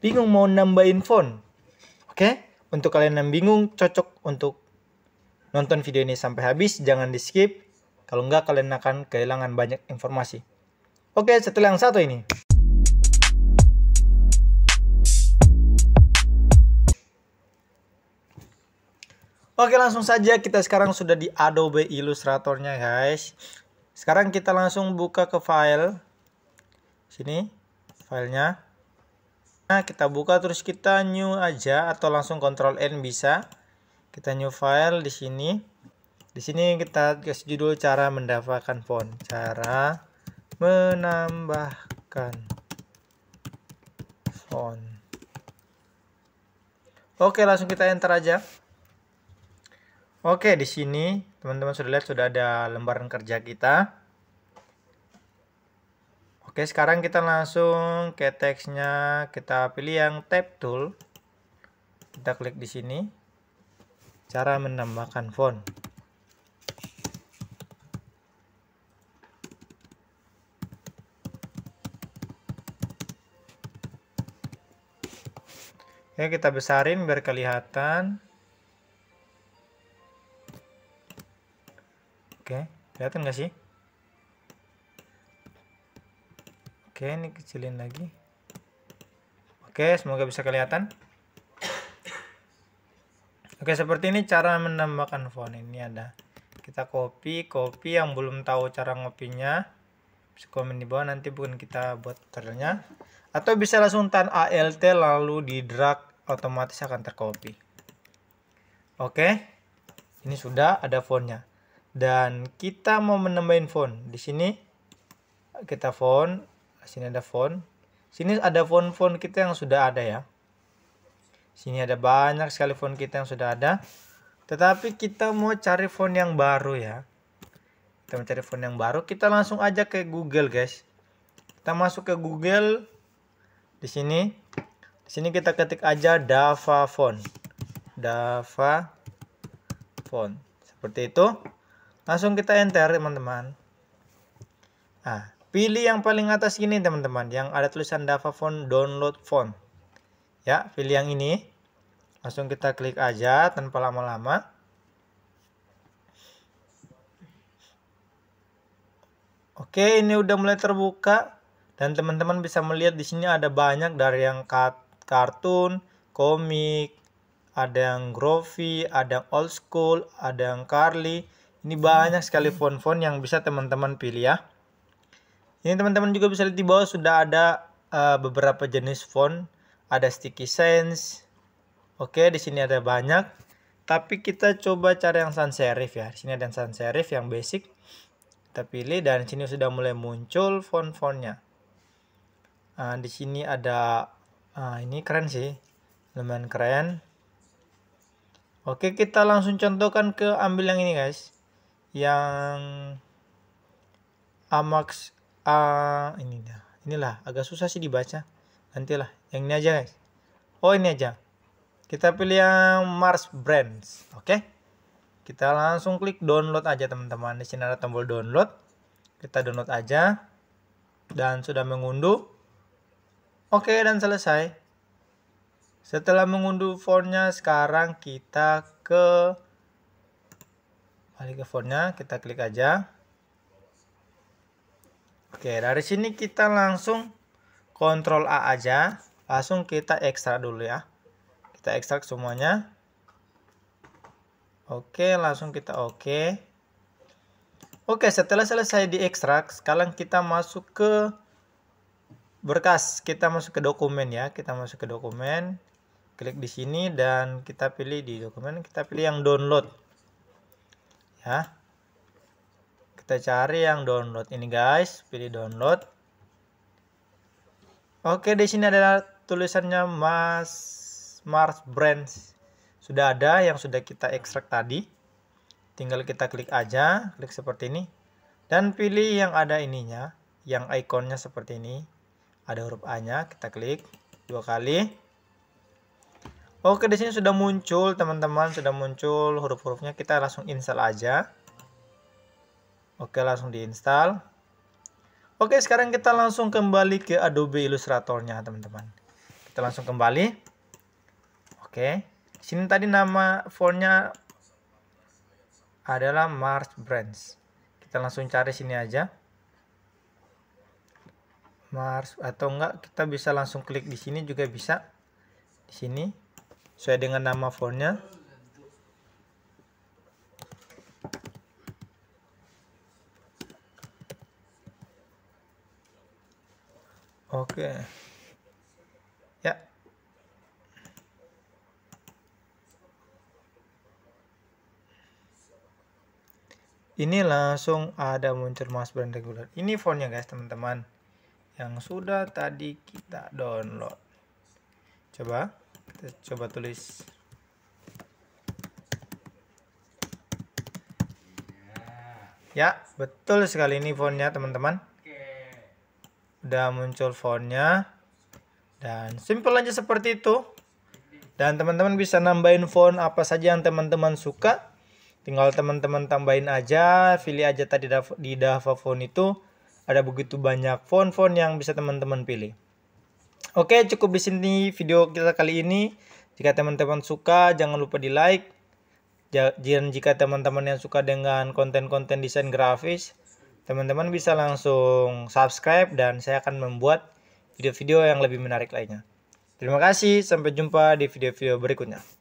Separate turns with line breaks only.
bingung mau nambahin font. Oke? Okay? Untuk kalian yang bingung cocok untuk nonton video ini sampai habis, jangan di-skip. Kalau enggak kalian akan kehilangan banyak informasi. Oke, okay, setelah yang satu ini. Oke langsung saja kita sekarang sudah di Adobe Illustratornya guys. Sekarang kita langsung buka ke file. Sini filenya. Nah, kita buka terus kita new aja atau langsung Ctrl N bisa. Kita new file di sini. Di sini kita kasih judul cara mendaftarkan font. Cara menambahkan font. Oke, langsung kita enter aja. Oke, di sini teman-teman sudah lihat sudah ada lembaran kerja kita. Oke, sekarang kita langsung ke teksnya. Kita pilih yang tab tool. Kita klik di sini. Cara menambahkan font. Oke, kita besarin biar kelihatan. Oke, kelihatan nggak sih? oke ini kecilin lagi oke semoga bisa kelihatan oke seperti ini cara menambahkan font ini ada kita copy copy yang belum tahu cara ngopinya bisa komen di bawah nanti bukan kita buat tutorialnya atau bisa langsung tan alt lalu di drag otomatis akan tercopy oke ini sudah ada fontnya dan kita mau menambahin font di sini kita font sini ada font sini ada font-font kita yang sudah ada ya sini ada banyak sekali font kita yang sudah ada tetapi kita mau cari font yang baru ya kita mencari font yang baru kita langsung aja ke Google guys kita masuk ke Google di sini di sini kita ketik aja Dava font Dava font seperti itu langsung kita enter teman-teman nah Pilih yang paling atas ini teman-teman, yang ada tulisan Dava Font Download Font. Ya, pilih yang ini. Langsung kita klik aja tanpa lama-lama. Oke, ini udah mulai terbuka dan teman-teman bisa melihat di sini ada banyak dari yang kartun, komik, ada yang groovy, ada yang old school, ada yang Carly. Ini banyak sekali font-font yang bisa teman-teman pilih ya. Ini teman-teman juga bisa lihat di bawah sudah ada uh, beberapa jenis font, ada sticky sense. Oke, di sini ada banyak. Tapi kita coba cari yang sans serif ya. Di sini ada yang sans serif yang basic. Kita pilih dan sini sudah mulai muncul font-fontnya. Uh, di sini ada uh, ini keren sih. Lumayan keren. Oke, kita langsung contohkan ke ambil yang ini guys. Yang Amax uh, ini dah inilah agak susah sih dibaca nantilah yang ini aja guys oh ini aja kita pilih yang Mars Brands oke okay? kita langsung klik download aja teman-teman di sini ada tombol download kita download aja dan sudah mengunduh oke okay, dan selesai setelah mengunduh fontnya sekarang kita ke balik ke fontnya kita klik aja Oke, dari sini kita langsung kontrol A aja. Langsung kita ekstrak dulu ya. Kita ekstrak semuanya. Oke, langsung kita oke. Oke, setelah selesai diekstrak, sekarang kita masuk ke berkas. Kita masuk ke dokumen ya. Kita masuk ke dokumen. Klik di sini dan kita pilih di dokumen, kita pilih yang download. Ya kita cari yang download ini guys pilih download oke di sini adalah tulisannya mas Mars Brands sudah ada yang sudah kita ekstrak tadi tinggal kita klik aja klik seperti ini dan pilih yang ada ininya yang ikonnya seperti ini ada huruf A nya kita klik dua kali Oke di sini sudah muncul teman-teman sudah muncul huruf-hurufnya kita langsung install aja Oke, langsung diinstal. Oke, sekarang kita langsung kembali ke Adobe Illustrator-nya, teman-teman. Kita langsung kembali. Oke. Sini tadi nama fontnya adalah Mars Brands. Kita langsung cari sini aja. Mars atau enggak kita bisa langsung klik di sini juga bisa. Di sini sesuai dengan nama fontnya. Oke. Ya. Ini langsung ada muncul mouse brand regular. Ini fontnya guys, teman-teman. Yang sudah tadi kita download. Coba kita coba tulis Ya, betul sekali ini fontnya teman-teman udah muncul fontnya dan simple aja seperti itu dan teman-teman bisa nambahin font apa saja yang teman-teman suka tinggal teman-teman tambahin aja pilih aja tadi di Dava font itu ada begitu banyak font-font yang bisa teman-teman pilih oke cukup di sini video kita kali ini jika teman-teman suka jangan lupa di like dan jika teman-teman yang suka dengan konten-konten desain grafis teman-teman bisa langsung subscribe dan saya akan membuat video-video yang lebih menarik lainnya. Terima kasih, sampai jumpa di video-video berikutnya.